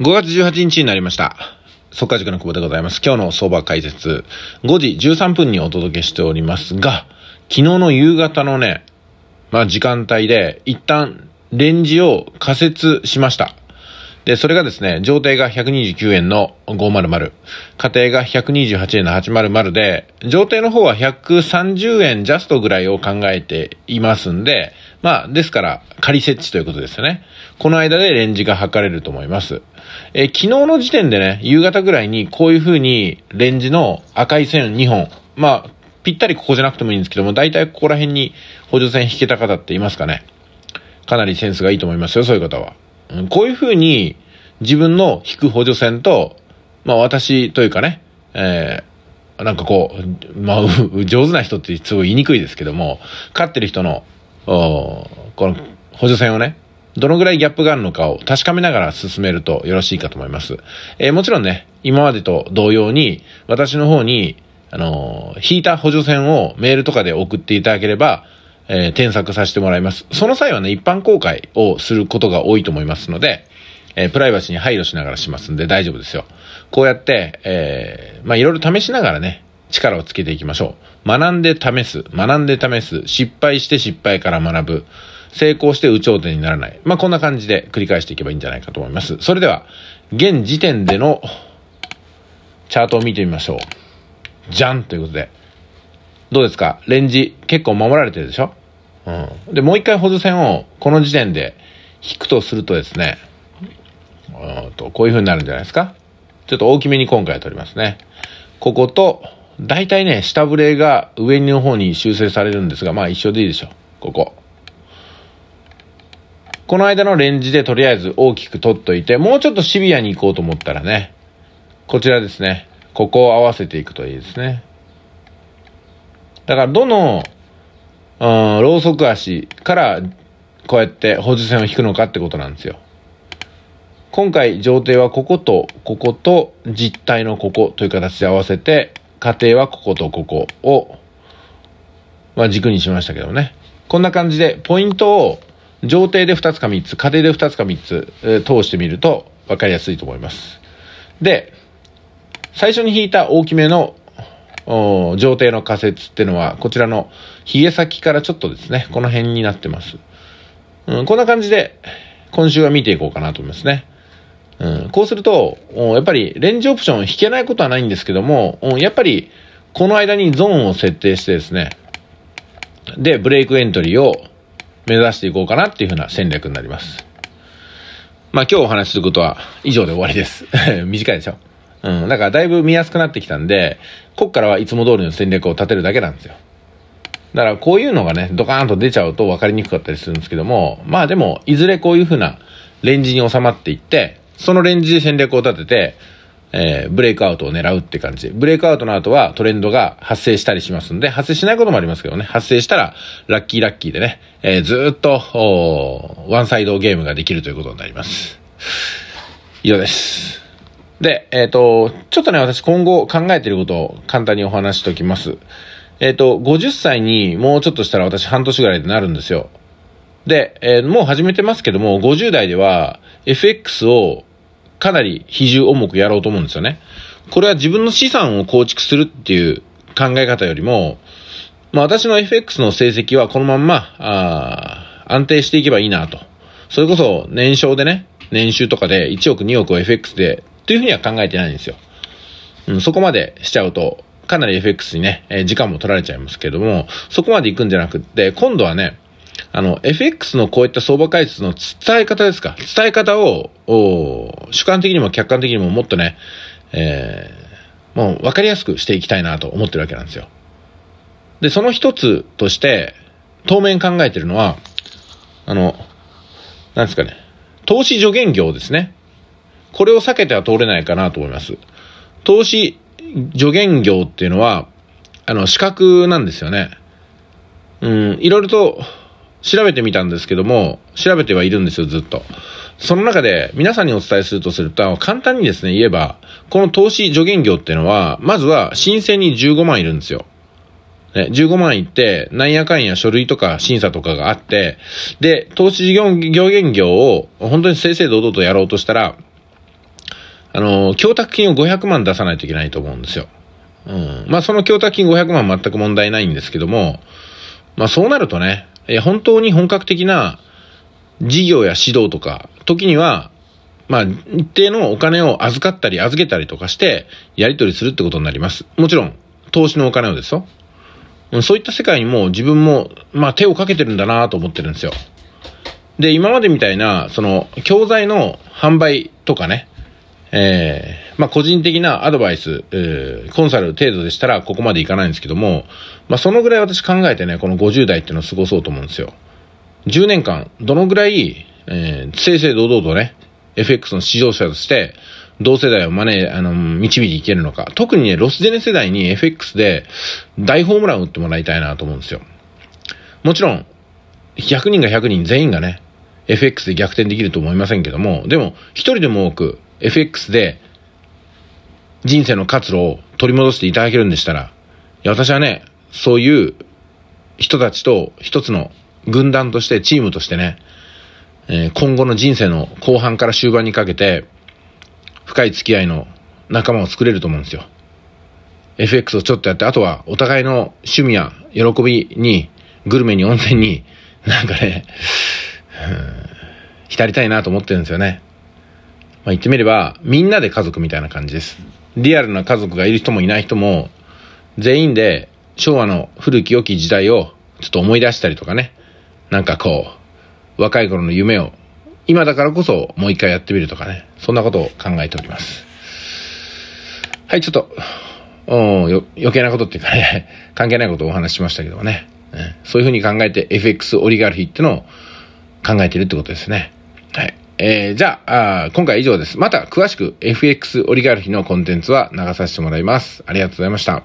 5月18日になりました。速稼塾の久保でございます。今日の相場解説、5時13分にお届けしておりますが、昨日の夕方のね、まあ時間帯で一旦レンジを仮設しました。で、それがですね、上定が129円の500、家庭が128円の800で、上定の方は130円ジャストぐらいを考えていますんで、まあ、ですから、仮設置ということですよね。この間でレンジが測れると思います。えー、昨日の時点でね、夕方ぐらいにこういう風にレンジの赤い線2本、まあ、ぴったりここじゃなくてもいいんですけども、大体ここら辺に補助線引けた方っていますかね。かなりセンスがいいと思いますよ、そういう方は。うん、こういう風に自分の引く補助線と、まあ私というかね、えーなんかこう、まあ、上手な人ってすごい言いにくいですけども、飼ってる人のこの補助線をね、どのぐらいギャップがあるのかを確かめながら進めるとよろしいかと思います。えー、もちろんね、今までと同様に、私の方に、あのー、引いた補助線をメールとかで送っていただければ、えー、添削させてもらいます。その際はね、一般公開をすることが多いと思いますので、えプライバシーに配慮しながらしますんで大丈夫ですよ。こうやって、えまあ、いろいろ試しながらね、力をつけていきましょう。学んで試す。学んで試す。失敗して失敗から学ぶ。成功して有頂天にならない。まあ、こんな感じで繰り返していけばいいんじゃないかと思います。それでは、現時点でのチャートを見てみましょう。じゃんということで。どうですかレンジ結構守られてるでしょうん。で、もう一回補助線をこの時点で引くとするとですね、うんと、こういう風になるんじゃないですかちょっと大きめに今回は取りますね。ここと、大体ね、下振れが上の方に修正されるんですが、まあ一緒でいいでしょう。ここ。この間のレンジでとりあえず大きく取っといて、もうちょっとシビアに行こうと思ったらね、こちらですね。ここを合わせていくといいですね。だからどの、うん、ローソク足からこうやって補充線を引くのかってことなんですよ。今回上底はこことここと実体のここという形で合わせて家庭はこことここを、まあ、軸にしましたけどね。こんな感じで、ポイントを上定で2つか3つ、家庭で2つか3つ、えー、通してみると分かりやすいと思います。で、最初に引いた大きめの上程の仮説っていうのは、こちらの冷え先からちょっとですね、この辺になってます。うん、こんな感じで、今週は見ていこうかなと思いますね。うん、こうすると、やっぱりレンジオプション引けないことはないんですけども、やっぱりこの間にゾーンを設定してですね、で、ブレイクエントリーを目指していこうかなっていうふうな戦略になります。まあ今日お話しすることは以上で終わりです。短いでしょ。うん。だからだいぶ見やすくなってきたんで、こっからはいつも通りの戦略を立てるだけなんですよ。だからこういうのがね、ドカーンと出ちゃうと分かりにくかったりするんですけども、まあでも、いずれこういうふうなレンジに収まっていって、そのレンジで戦略を立てて、えー、ブレイクアウトを狙うって感じ。ブレイクアウトの後はトレンドが発生したりしますんで、発生しないこともありますけどね、発生したらラッキーラッキーでね、えー、ずっと、おワンサイドゲームができるということになります。以上です。で、えっ、ー、と、ちょっとね、私今後考えていることを簡単にお話しておきます。えっ、ー、と、50歳にもうちょっとしたら私半年ぐらいでなるんですよ。で、えー、もう始めてますけども、50代では FX をかなり比重重くやろうと思うんですよね。これは自分の資産を構築するっていう考え方よりも、まあ、私の FX の成績はこのまんま、あ安定していけばいいなと。それこそ年商でね、年収とかで1億2億を FX で、というふうには考えてないんですよ。うん、そこまでしちゃうと、かなり FX にね、え時間も取られちゃいますけども、そこまで行くんじゃなくって、今度はね、あの、FX のこういった相場解説の伝え方ですか。伝え方を、主観的にも客観的にももっとね、えー、もう分かりやすくしていきたいなと思ってるわけなんですよ。で、その一つとして、当面考えてるのは、あの、なんですかね、投資助言業ですね。これを避けては通れないかなと思います。投資助言業っていうのは、あの、資格なんですよね。うん、いろいろと、調べてみたんですけども、調べてはいるんですよ、ずっと。その中で皆さんにお伝えするとすると、簡単にですね、言えば、この投資助言業っていうのは、まずは申請に15万いるんですよ。ね、15万いって、なんやかんや書類とか審査とかがあって、で、投資事業、業現業を本当に正々堂々とやろうとしたら、あの、供託金を500万出さないといけないと思うんですよ。うん。まあ、その供託金500万全く問題ないんですけども、まあ、そうなるとね、え本当に本格的な事業や指導とか、時には、まあ、一定のお金を預かったり預けたりとかして、やり取りするってことになります。もちろん、投資のお金をですよ。そういった世界にも自分も、まあ、手をかけてるんだなと思ってるんですよ。で、今までみたいな、その、教材の販売とかね、えー、まあ、個人的なアドバイス、えー、コンサル程度でしたらここまでいかないんですけども、まあ、そのぐらい私考えてね、この50代っていうのを過ごそうと思うんですよ。10年間、どのぐらい、えー、正々堂々とね、FX の市場者として、同世代を招、ネ、あの、導いていけるのか。特にね、ロスジェネ世代に FX で大ホームラン打ってもらいたいなと思うんですよ。もちろん、100人が100人全員がね、FX で逆転できると思いませんけども、でも、一人でも多く、FX で人生の活路を取り戻していただけるんでしたら、いや、私はね、そういう人たちと一つの軍団としてチームとしてね、えー、今後の人生の後半から終盤にかけて、深い付き合いの仲間を作れると思うんですよ。FX をちょっとやって、あとはお互いの趣味や喜びに、グルメに温泉に、なんかね、浸りたいなと思ってるんですよね。まあ、言ってみれば、みんなで家族みたいな感じです。リアルな家族がいる人もいない人も、全員で昭和の古き良き時代をちょっと思い出したりとかね、なんかこう、若い頃の夢を、今だからこそもう一回やってみるとかね、そんなことを考えております。はい、ちょっと、余計なことっていうかね、関係ないことをお話ししましたけどもね、そういうふうに考えて FX オリガルヒってのを考えてるってことですね。えー、じゃああ、今回以上です。また詳しく FX オリガルヒのコンテンツは流させてもらいます。ありがとうございました。